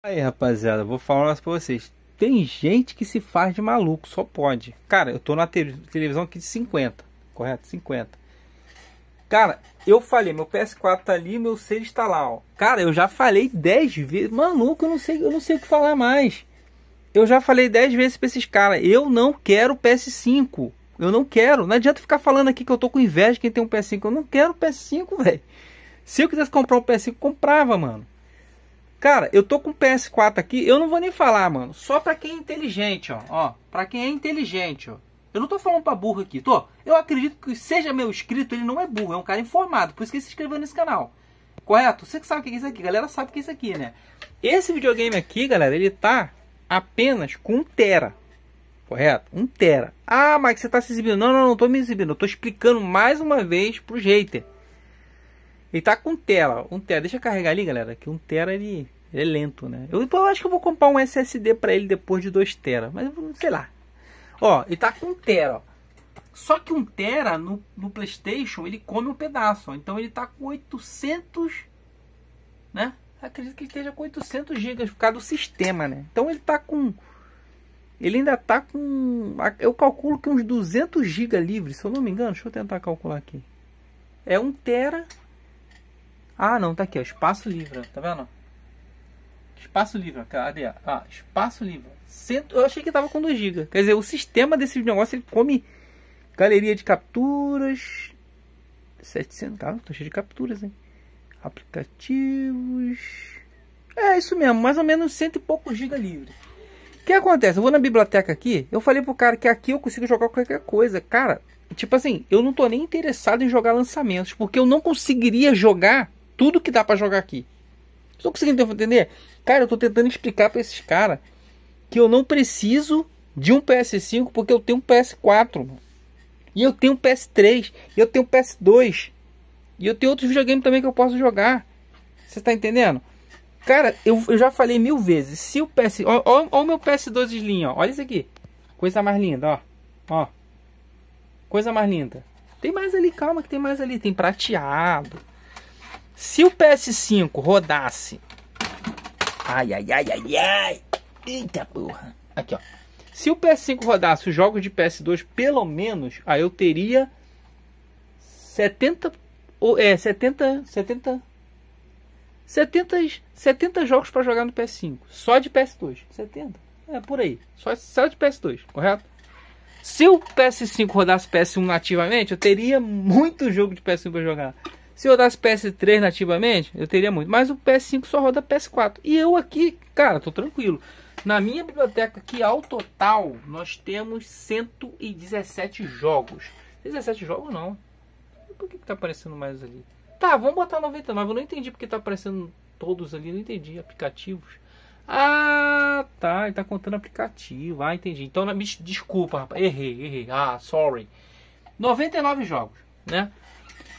Aí, rapaziada, vou falar um negócio pra vocês. Tem gente que se faz de maluco, só pode. Cara, eu tô na te televisão aqui de 50, correto? 50. Cara, eu falei, meu PS4 tá ali, meu 6 tá lá, ó. Cara, eu já falei 10 vezes. Maluco, eu não sei, eu não sei o que falar mais. Eu já falei 10 vezes pra esses caras. Eu não quero PS5. Eu não quero. Não adianta ficar falando aqui que eu tô com inveja de quem tem um PS5. Eu não quero PS5, velho. Se eu quisesse comprar um PS5, comprava, mano. Cara, eu tô com PS4 aqui, eu não vou nem falar, mano. Só pra quem é inteligente, ó. ó pra quem é inteligente, ó. Eu não tô falando pra burro aqui, tô. Eu acredito que seja meu inscrito, ele não é burro, é um cara informado. Por isso que ele se inscreveu nesse canal. Correto? Você que sabe o que é isso aqui, galera sabe o que é isso aqui, né? Esse videogame aqui, galera, ele tá apenas com 1 tera. Correto? 1 tera. Ah, mas você tá se exibindo. Não, não, não tô me exibindo. Eu tô explicando mais uma vez pro jeito. Ele tá com tela, um tera. Deixa eu carregar ali, galera, que um tera ele, ele é lento, né? Eu, eu, acho que eu vou comprar um SSD para ele depois de 2 tera, mas sei lá. Ó, ele tá com um tera, ó. Só que um tera no, no PlayStation, ele come um pedaço, ó. Então ele tá com 800, né? Acredito que esteja com 800 GB por causa do sistema, né? Então ele tá com ele ainda tá com eu calculo que uns 200 GB livres, se eu não me engano, deixa eu tentar calcular aqui. É um tera ah, não, tá aqui, ó, espaço livre, tá vendo? Espaço livre, cadê? Ah, espaço livre. Cento... Eu achei que tava com 2 GB. Quer dizer, o sistema desse negócio ele come galeria de capturas. 700, cara, tô cheio de capturas, hein? Aplicativos. É isso mesmo, mais ou menos cento e poucos GB livre. O que acontece? Eu vou na biblioteca aqui. Eu falei pro cara que aqui eu consigo jogar qualquer coisa. Cara, tipo assim, eu não tô nem interessado em jogar lançamentos, porque eu não conseguiria jogar tudo que dá para jogar aqui. Estou tá conseguindo entender? Cara, eu estou tentando explicar para esses caras que eu não preciso de um PS5 porque eu tenho um PS4. Mano. E eu tenho um PS3, e eu tenho um PS2. E eu tenho outros videogames também que eu posso jogar. Você está entendendo? Cara, eu, eu, já falei mil vezes. Se o PS. Ó, o meu PS2 Slim, ó. Olha isso aqui. Coisa mais linda, ó. Ó. Coisa mais linda. Tem mais ali, calma que tem mais ali. Tem prateado. Se o PS5 rodasse. Ai, ai, ai, ai, ai. Eita porra. Aqui, ó. Se o PS5 rodasse os jogos de PS2, pelo menos, aí eu teria 70 ou é 70, 70 70 70 jogos para jogar no PS5, só de PS2. 70. É por aí. Só só de PS2, correto? Se o PS5 rodasse PS1 nativamente, eu teria muito jogo de PS1 para jogar. Se eu rodasse PS3 nativamente, eu teria muito. Mas o PS5 só roda PS4. E eu aqui, cara, tô tranquilo. Na minha biblioteca, aqui, ao total, nós temos 117 jogos. 17 jogos não. Por que, que tá aparecendo mais ali? Tá, vamos botar 99. Eu não entendi porque tá aparecendo todos ali. Não entendi. Aplicativos. Ah, tá. Ele tá contando aplicativo. Ah, entendi. Então, me desculpa, rapaz. Errei, errei. Ah, sorry. 99 jogos, né?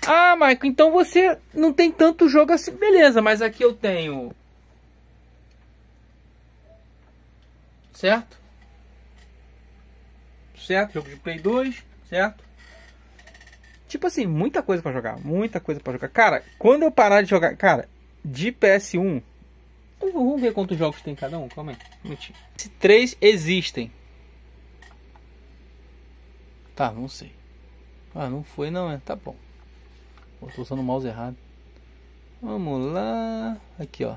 Ah, Michael, então você não tem tanto jogo assim. Beleza, mas aqui eu tenho. Certo? Certo, jogo de Play 2, certo? Tipo assim, muita coisa para jogar, muita coisa para jogar. Cara, quando eu parar de jogar, cara, de PS1, vamos ver quantos jogos tem cada um, calma aí, um minutinho. Se três existem. Tá, não sei. Ah, não foi não, é, tá bom. Estou tô usando o mouse errado. Vamos lá. Aqui, ó.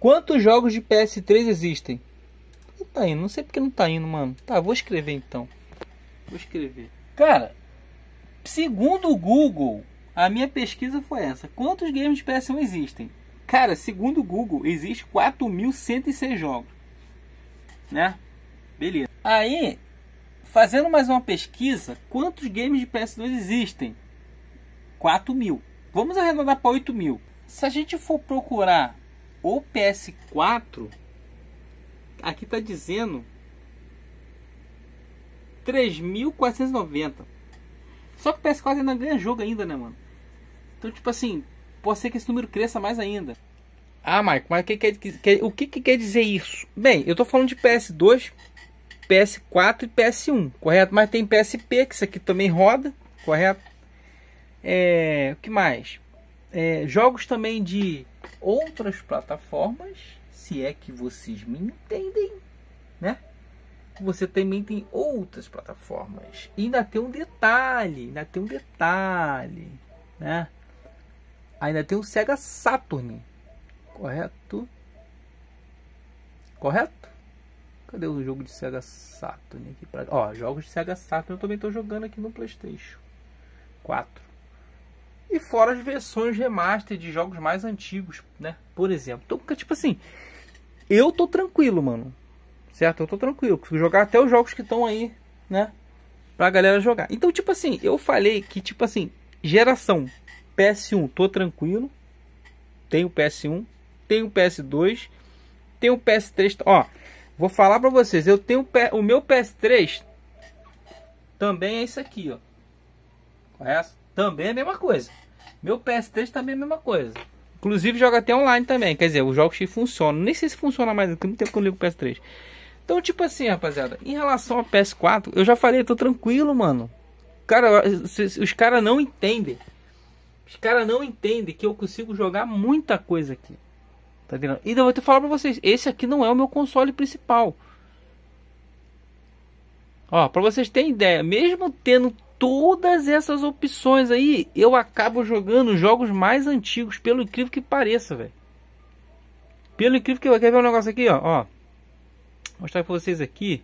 Quantos jogos de PS3 existem? Não tá indo, não sei porque não tá indo, mano. Tá, vou escrever então. Vou escrever. Cara, segundo o Google, a minha pesquisa foi essa. Quantos games de PS1 existem? Cara, segundo o Google, existe 4.106 jogos. Né? Beleza. Aí, Fazendo mais uma pesquisa, quantos games de PS2 existem? 4 mil. Vamos arredondar para 8 mil. Se a gente for procurar o PS4, aqui está dizendo 3.490. Só que o PS4 ainda ganha jogo ainda, né, mano? Então, tipo assim, pode ser que esse número cresça mais ainda. Ah, Maico, mas que, que, que, o que, que quer dizer isso? Bem, eu tô falando de PS2 PS4 e PS1, correto? Mas tem PSP, que isso aqui também roda, correto? É, o que mais? É, jogos também de outras plataformas, se é que vocês me entendem, né? Você também tem outras plataformas. E ainda tem um detalhe, ainda tem um detalhe, né? Ainda tem o Sega Saturn, correto? Correto? Cadê o jogo de Sega Saturn aqui? Pra... Ó, jogos de Sega Saturn eu também estou jogando aqui no Playstation 4. E fora as versões remaster de jogos mais antigos, né? Por exemplo. Então, tipo assim, eu tô tranquilo, mano. Certo? Eu tô tranquilo. Consigo jogar até os jogos que estão aí, né? Pra galera jogar. Então, tipo assim, eu falei que, tipo assim, geração PS1, tô tranquilo. Tenho PS1, tenho PS2, tenho PS3. Ó, Vou falar para vocês, eu tenho o meu PS3 também é isso aqui, ó. Conhece? Também é a mesma coisa. Meu PS3 também é a mesma coisa. Inclusive joga até online também, quer dizer, os jogos que funcionam. Nem sei se funciona mais, Eu muito tempo que eu ligo o PS3. Então, tipo assim, rapaziada, em relação ao PS4, eu já falei, eu tô tranquilo, mano. Cara, os caras não entendem. Os caras não entendem que eu consigo jogar muita coisa aqui. Tá entendendo? E eu vou te falar pra vocês, esse aqui não é o meu console principal. Ó, pra vocês terem ideia, mesmo tendo todas essas opções aí, eu acabo jogando jogos mais antigos, pelo incrível que pareça, velho. Pelo incrível que... Quer ver um negócio aqui, ó? ó. Vou mostrar pra vocês aqui.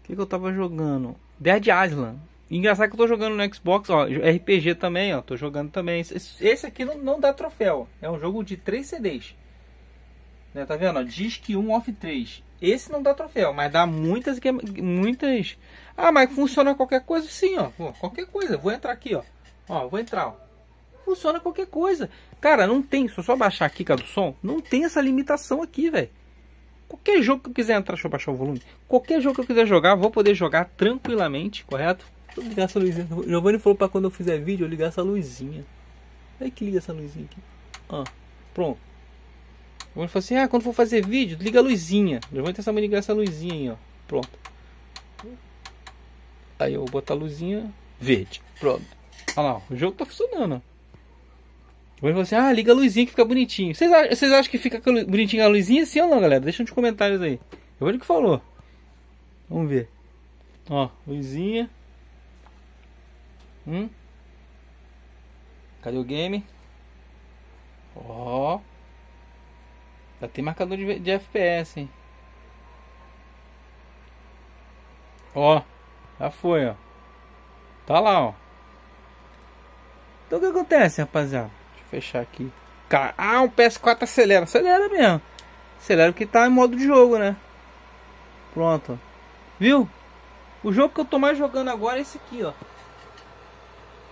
O que, que eu tava jogando? Dead Island. Engraçado que eu tô jogando no Xbox, ó, RPG também, ó, tô jogando também. Esse, esse aqui não, não dá troféu, é um jogo de 3 CDs. Né, tá vendo? diz Disc 1 off 3. Esse não dá troféu, mas dá muitas é, muitas. Ah, mas funciona qualquer coisa sim, ó. Pô, qualquer coisa. Vou entrar aqui, ó. Ó, vou entrar, ó. Funciona qualquer coisa. Cara, não tem, se eu só baixar aqui cara do som, não tem essa limitação aqui, velho. Qualquer jogo que eu quiser entrar, deixa eu baixar o volume. Qualquer jogo que eu quiser jogar, vou poder jogar tranquilamente, correto? Vou ligar essa luzinha. Giovanni falou pra quando eu fizer vídeo eu ligar essa luzinha. Aí que liga essa luzinha aqui. Ó, pronto. Giovanni falou assim: ah, quando for fazer vídeo, liga a luzinha. Giovanni tem essa mania ligar essa luzinha aí, ó. Pronto. Aí eu vou botar a luzinha verde. Pronto. Olha lá, o jogo tá funcionando, ó. falou assim, ah, liga a luzinha que fica bonitinho. Vocês, vocês acham que fica bonitinho a luzinha sim ou não, galera? Deixa nos comentários aí. Eu vejo o que falou. Vamos ver. Ó, luzinha. Hum? Cadê o game? Ó. Oh. Já tem marcador de, de FPS, hein? Ó. Oh. Já foi, ó. Tá lá, ó. Então o que acontece, rapaziada? Deixa eu fechar aqui. Ah, o PS4 acelera. Acelera mesmo. Acelera que tá em modo de jogo, né? Pronto. Viu? O jogo que eu tô mais jogando agora é esse aqui, ó.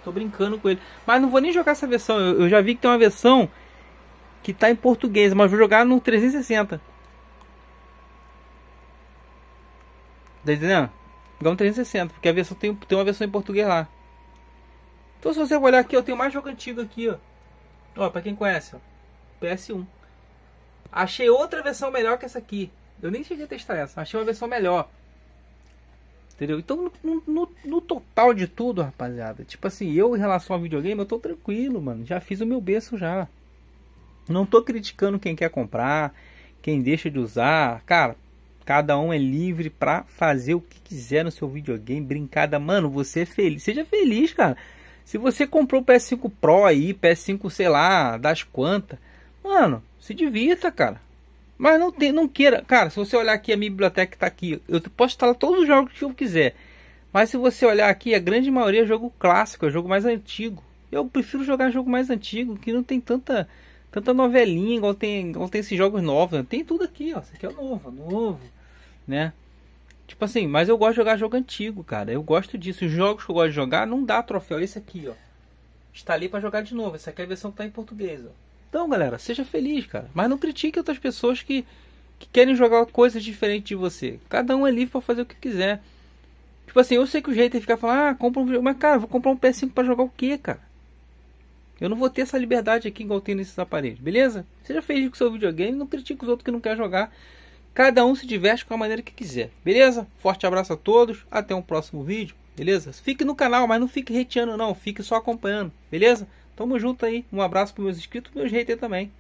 Tô brincando com ele. Mas não vou nem jogar essa versão. Eu, eu já vi que tem uma versão que tá em português, mas vou jogar no 360. Tá entendendo? Jogar no 360, porque a versão tem, tem uma versão em português lá. Então se você olhar aqui, eu tenho mais jogo antigo aqui, ó. Ó, pra quem conhece, ó. PS1. Achei outra versão melhor que essa aqui. Eu nem cheguei a testar essa, achei uma versão melhor. Entendeu? Então, no, no, no, total de tudo, rapaziada, tipo assim, eu em relação ao videogame, eu tô tranquilo, mano. Já fiz o meu berço já. Não tô criticando quem quer comprar, quem deixa de usar. Cara, cada um é livre pra fazer o que quiser no seu videogame, brincada. Mano, você é feliz. Seja feliz, cara. Se você comprou o PS5 Pro aí, PS5, sei lá, das quantas, mano, se divirta, cara. Mas não, tem, não queira. Cara, se você olhar aqui, a minha biblioteca está aqui. Eu posso instalar todos os jogos que eu quiser. Mas se você olhar aqui, a grande maioria é jogo clássico, é jogo mais antigo. Eu prefiro jogar jogo mais antigo, que não tem tanta tanta novelinha igual tem, igual tem esses jogos novos. Né? Tem tudo aqui, ó. Isso aqui é novo, novo, né? Tipo assim, mas eu gosto de jogar jogo antigo, cara. Eu gosto disso. Os jogos que eu gosto de jogar não dá troféu. Esse aqui, ó. Está ali para jogar de novo. Essa aqui é a versão que tá em português, ó. Então, galera, seja feliz, cara. Mas não critique outras pessoas que, que querem jogar coisas diferentes de você. Cada um é livre para fazer o que quiser. Tipo assim, eu sei que o jeito é ficar falando, ah, compra um videogame. Mas, cara, vou comprar um PS5 para jogar o quê, cara? Eu não vou ter essa liberdade aqui igual tem nesses aparelhos, beleza? Seja feliz com o seu videogame, não critique os outros que não querem jogar. Cada um se diverte com a maneira que quiser, beleza? Forte abraço a todos, até um próximo vídeo, beleza? Fique no canal, mas não fique reteando não, fique só acompanhando, beleza? Tamo junto aí. Um abraço pros meus inscritos, meus haters também.